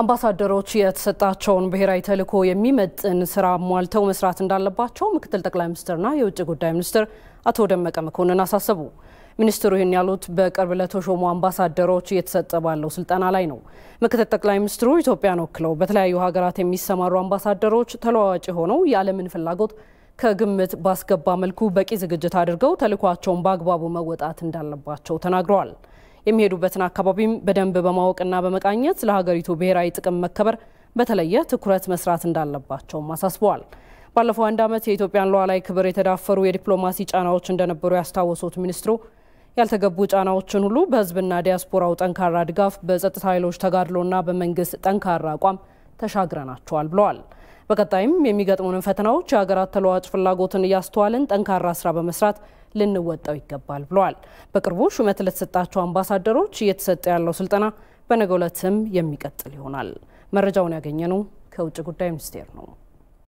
አምባሳደሮች የተሰጣቸውን ብሔራዊ ተልዕኮ የሚመጥን ስራ ሟልተው መስራት እንዳለባቸው ምክትል ጠቅላይ ሚኒስትርና የውጭ ጉዳይ ሚኒስትር አቶ ደመቀ መኮንን አሳሰቡ። ሚኒስትሩ ይህን ያሉት በቅርብ ለተሾሙ አምባሳደሮች እየተሰጠ ባለው ስልጠና ላይ ነው። ምክትል ጠቅላይ ሚኒስትሩ ኢትዮጵያን ወክለው በተለያዩ ሀገራት የሚሰማሩ አምባሳደሮች ተለዋዋጭ የሆነው የዓለምን ፍላጎት ከግምት ባስገባ መልኩ በቂ ዝግጅት አድርገው ተልዕኳቸውን በአግባቡ መወጣት እንዳለባቸው ተናግረዋል። የሚሄዱበትን አካባቢም በደንብ በማወቅና በመቃኘት ለሀገሪቱ ብሔራዊ ጥቅም መከበር በተለየ ትኩረት መስራት እንዳለባቸውም አሳስበዋል። ባለፈው አንድ ዓመት የኢትዮጵያን ሉዓላዊ ክብር የተዳፈሩ የዲፕሎማሲ ጫናዎች እንደነበሩ ያስታወሱት ሚኒስትሩ ያልተገቡ ጫናዎችን ሁሉ በህዝብና ዲያስፖራው ጠንካራ ድጋፍ፣ በጸጥታ ኃይሎች ተጋድሎና በመንግስት ጠንካራ አቋም ተሻግረናቸዋል ብለዋል። በቀጣይም የሚገጥሙንን ፈተናዎች የሀገራት ተለዋጭ ፍላጎትን እያስተዋልን ጠንካራ ስራ በመስራት ልንወጣው ይገባል ብለዋል። በቅርቡ ሹመት ለተሰጣቸው አምባሳደሮች እየተሰጠ ያለው ስልጠና በነገው ዕለትም የሚቀጥል ይሆናል። መረጃውን ያገኘ ነው ከውጭ ጉዳይ ሚኒስቴር ነው።